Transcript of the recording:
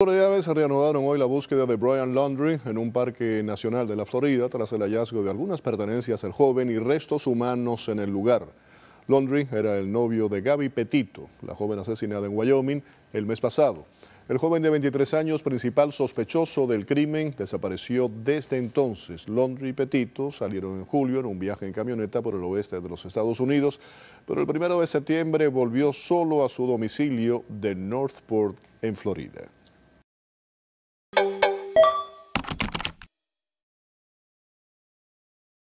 autoridades reanudaron hoy la búsqueda de Brian Laundrie en un parque nacional de la Florida tras el hallazgo de algunas pertenencias al joven y restos humanos en el lugar. Laundrie era el novio de Gaby Petito, la joven asesinada en Wyoming el mes pasado. El joven de 23 años, principal sospechoso del crimen, desapareció desde entonces. Laundrie y Petito salieron en julio en un viaje en camioneta por el oeste de los Estados Unidos, pero el primero de septiembre volvió solo a su domicilio de Northport, en Florida.